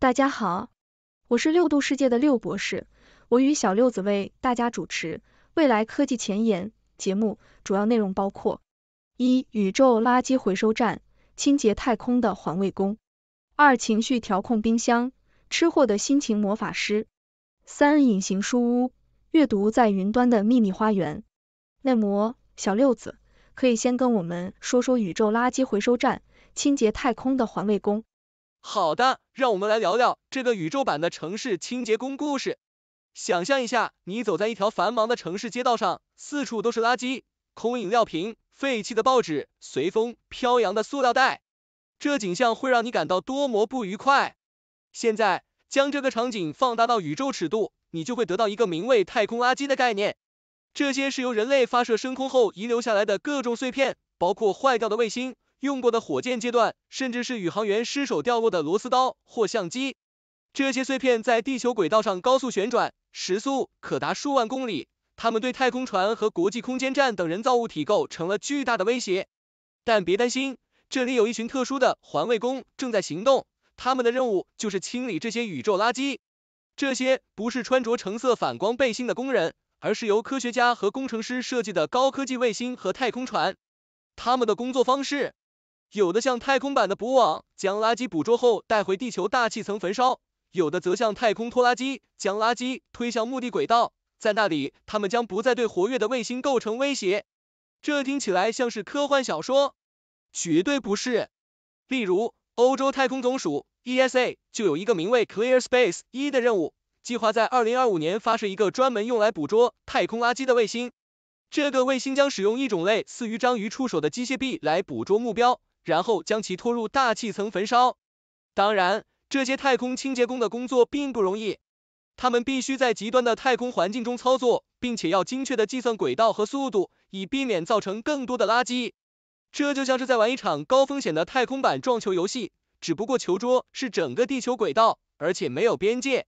大家好，我是六度世界的六博士，我与小六子为大家主持《未来科技前沿》节目，主要内容包括：一、宇宙垃圾回收站，清洁太空的环卫工；二、情绪调控冰箱，吃货的心情魔法师；三、隐形书屋，阅读在云端的秘密花园。内模小六子，可以先跟我们说说宇宙垃圾回收站，清洁太空的环卫工。好的，让我们来聊聊这个宇宙版的城市清洁工故事。想象一下，你走在一条繁忙的城市街道上，四处都是垃圾，空饮料瓶、废弃的报纸、随风飘扬的塑料袋，这景象会让你感到多么不愉快。现在，将这个场景放大到宇宙尺度，你就会得到一个名为太空垃圾的概念。这些是由人类发射升空后遗留下来的各种碎片，包括坏掉的卫星。用过的火箭阶段，甚至是宇航员失手掉落的螺丝刀或相机，这些碎片在地球轨道上高速旋转，时速可达数万公里，它们对太空船和国际空间站等人造物体构成了巨大的威胁。但别担心，这里有一群特殊的环卫工正在行动，他们的任务就是清理这些宇宙垃圾。这些不是穿着橙色反光背心的工人，而是由科学家和工程师设计的高科技卫星和太空船。他们的工作方式。有的像太空版的捕网，将垃圾捕捉后带回地球大气层焚烧；有的则像太空拖拉机，将垃圾推向目的轨道，在那里它们将不再对活跃的卫星构成威胁。这听起来像是科幻小说，绝对不是。例如，欧洲太空总署 （ESA） 就有一个名为 Clear Space 一的任务，计划在2025年发射一个专门用来捕捉太空垃圾的卫星。这个卫星将使用一种类似于章鱼触手的机械臂来捕捉目标。然后将其拖入大气层焚烧。当然，这些太空清洁工的工作并不容易，他们必须在极端的太空环境中操作，并且要精确的计算轨道和速度，以避免造成更多的垃圾。这就像是在玩一场高风险的太空版撞球游戏，只不过球桌是整个地球轨道，而且没有边界。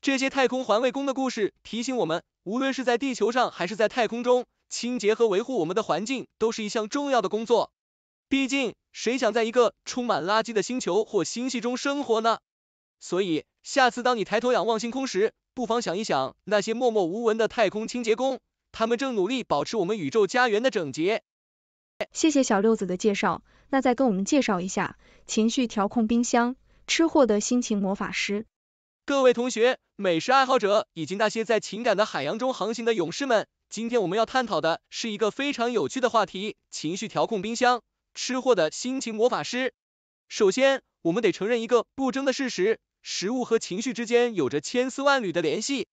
这些太空环卫工的故事提醒我们，无论是在地球上还是在太空中，清洁和维护我们的环境都是一项重要的工作。毕竟，谁想在一个充满垃圾的星球或星系中生活呢？所以，下次当你抬头仰望星空时，不妨想一想那些默默无闻的太空清洁工，他们正努力保持我们宇宙家园的整洁。谢谢小六子的介绍，那再跟我们介绍一下情绪调控冰箱，吃货的心情魔法师。各位同学、美食爱好者以及那些在情感的海洋中航行的勇士们，今天我们要探讨的是一个非常有趣的话题——情绪调控冰箱。吃货的心情魔法师。首先，我们得承认一个不争的事实，食物和情绪之间有着千丝万缕的联系。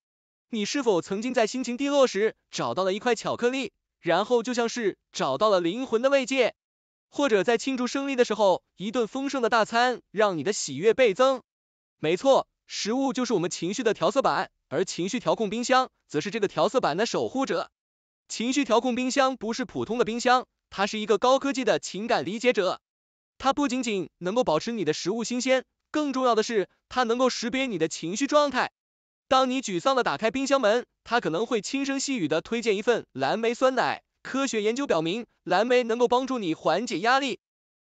你是否曾经在心情低落时找到了一块巧克力，然后就像是找到了灵魂的慰藉？或者在庆祝胜利的时候，一顿丰盛的大餐让你的喜悦倍增？没错，食物就是我们情绪的调色板，而情绪调控冰箱则是这个调色板的守护者。情绪调控冰箱不是普通的冰箱。它是一个高科技的情感理解者，它不仅仅能够保持你的食物新鲜，更重要的是它能够识别你的情绪状态。当你沮丧的打开冰箱门，它可能会轻声细语的推荐一份蓝莓酸奶。科学研究表明，蓝莓能够帮助你缓解压力。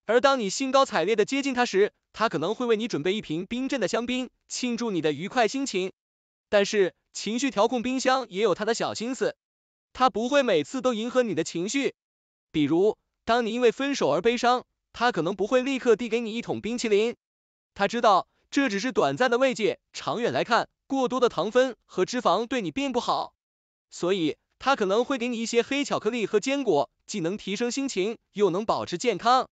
而当你兴高采烈的接近它时，它可能会为你准备一瓶冰镇的香槟，庆祝你的愉快心情。但是，情绪调控冰箱也有它的小心思，它不会每次都迎合你的情绪。比如，当你因为分手而悲伤，他可能不会立刻递给你一桶冰淇淋，他知道这只是短暂的慰藉，长远来看，过多的糖分和脂肪对你并不好，所以他可能会给你一些黑巧克力和坚果，既能提升心情，又能保持健康。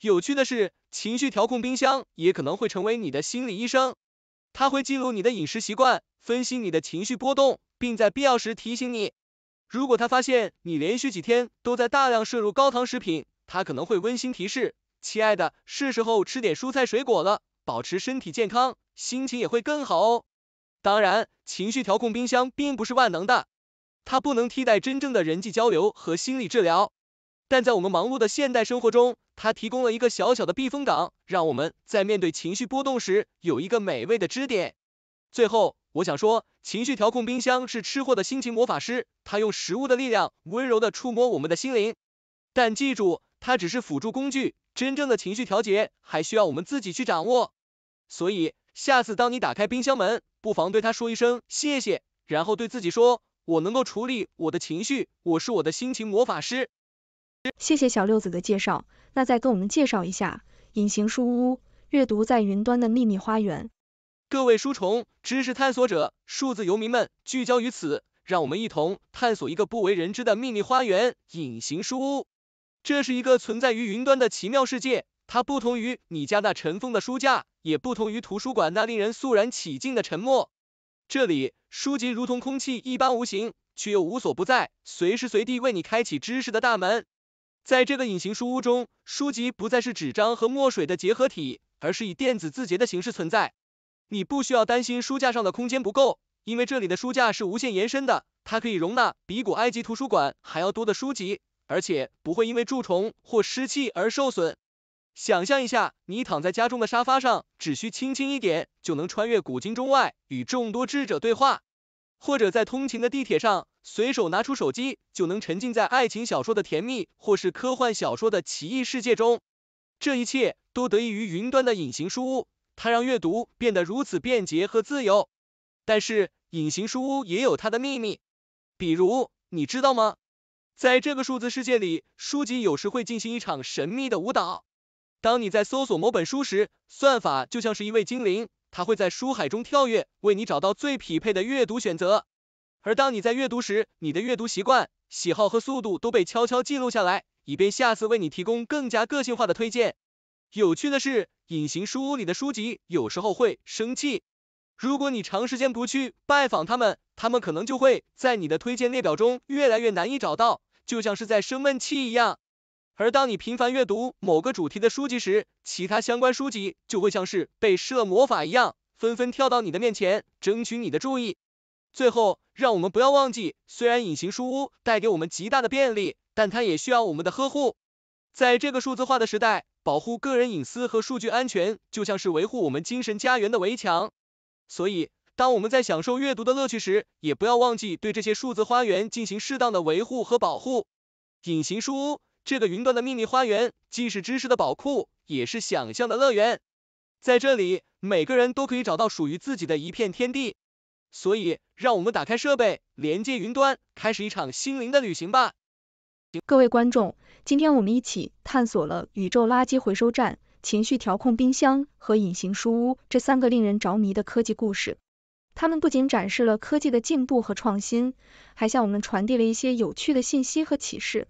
有趣的是，情绪调控冰箱也可能会成为你的心理医生，他会记录你的饮食习惯，分析你的情绪波动，并在必要时提醒你。如果他发现你连续几天都在大量摄入高糖食品，他可能会温馨提示：亲爱的，是时候吃点蔬菜水果了，保持身体健康，心情也会更好哦。当然，情绪调控冰箱并不是万能的，它不能替代真正的人际交流和心理治疗。但在我们忙碌的现代生活中，它提供了一个小小的避风港，让我们在面对情绪波动时有一个美味的支点。最后，我想说，情绪调控冰箱是吃货的心情魔法师，它用食物的力量温柔的触摸我们的心灵。但记住，它只是辅助工具，真正的情绪调节还需要我们自己去掌握。所以，下次当你打开冰箱门，不妨对它说一声谢谢，然后对自己说，我能够处理我的情绪，我是我的心情魔法师。谢谢小六子的介绍，那再跟我们介绍一下《隐形书屋：阅读在云端的秘密花园》。各位书虫、知识探索者、数字游民们，聚焦于此，让我们一同探索一个不为人知的秘密花园——隐形书屋。这是一个存在于云端的奇妙世界，它不同于你家那尘封的书架，也不同于图书馆那令人肃然起敬的沉默。这里，书籍如同空气一般无形，却又无所不在，随时随地为你开启知识的大门。在这个隐形书屋中，书籍不再是纸张和墨水的结合体，而是以电子字节的形式存在。你不需要担心书架上的空间不够，因为这里的书架是无限延伸的，它可以容纳比古埃及图书馆还要多的书籍，而且不会因为蛀虫或湿气而受损。想象一下，你躺在家中的沙发上，只需轻轻一点就能穿越古今中外，与众多智者对话；或者在通勤的地铁上，随手拿出手机就能沉浸在爱情小说的甜蜜，或是科幻小说的奇异世界中。这一切都得益于云端的隐形书屋。它让阅读变得如此便捷和自由，但是隐形书屋也有它的秘密。比如，你知道吗？在这个数字世界里，书籍有时会进行一场神秘的舞蹈。当你在搜索某本书时，算法就像是一位精灵，它会在书海中跳跃，为你找到最匹配的阅读选择。而当你在阅读时，你的阅读习惯、喜好和速度都被悄悄记录下来，以便下次为你提供更加个性化的推荐。有趣的是，隐形书屋里的书籍有时候会生气。如果你长时间不去拜访他们，他们可能就会在你的推荐列表中越来越难以找到，就像是在生闷气一样。而当你频繁阅读某个主题的书籍时，其他相关书籍就会像是被施了魔法一样，纷纷跳到你的面前，争取你的注意。最后，让我们不要忘记，虽然隐形书屋带给我们极大的便利，但它也需要我们的呵护。在这个数字化的时代，保护个人隐私和数据安全就像是维护我们精神家园的围墙。所以，当我们在享受阅读的乐趣时，也不要忘记对这些数字花园进行适当的维护和保护。隐形书屋，这个云端的秘密花园，既是知识的宝库，也是想象的乐园。在这里，每个人都可以找到属于自己的一片天地。所以，让我们打开设备，连接云端，开始一场心灵的旅行吧。各位观众，今天我们一起探索了宇宙垃圾回收站、情绪调控冰箱和隐形书屋这三个令人着迷的科技故事。它们不仅展示了科技的进步和创新，还向我们传递了一些有趣的信息和启示。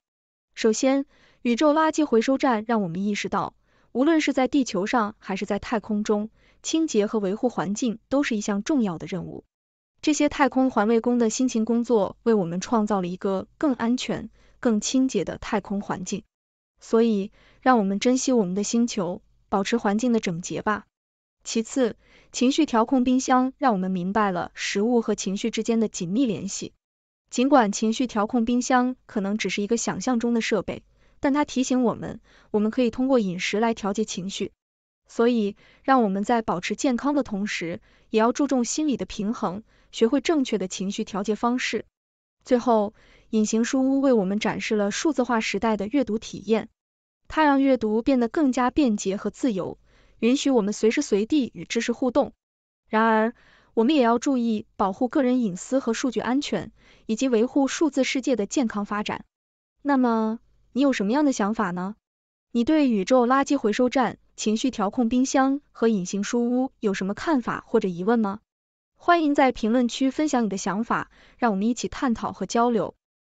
首先，宇宙垃圾回收站让我们意识到，无论是在地球上还是在太空中，清洁和维护环境都是一项重要的任务。这些太空环卫工的辛勤工作，为我们创造了一个更安全。更清洁的太空环境，所以让我们珍惜我们的星球，保持环境的整洁吧。其次，情绪调控冰箱让我们明白了食物和情绪之间的紧密联系。尽管情绪调控冰箱可能只是一个想象中的设备，但它提醒我们，我们可以通过饮食来调节情绪。所以，让我们在保持健康的同时，也要注重心理的平衡，学会正确的情绪调节方式。最后。隐形书屋为我们展示了数字化时代的阅读体验，它让阅读变得更加便捷和自由，允许我们随时随地与知识互动。然而，我们也要注意保护个人隐私和数据安全，以及维护数字世界的健康发展。那么，你有什么样的想法呢？你对宇宙垃圾回收站、情绪调控冰箱和隐形书屋有什么看法或者疑问吗？欢迎在评论区分享你的想法，让我们一起探讨和交流。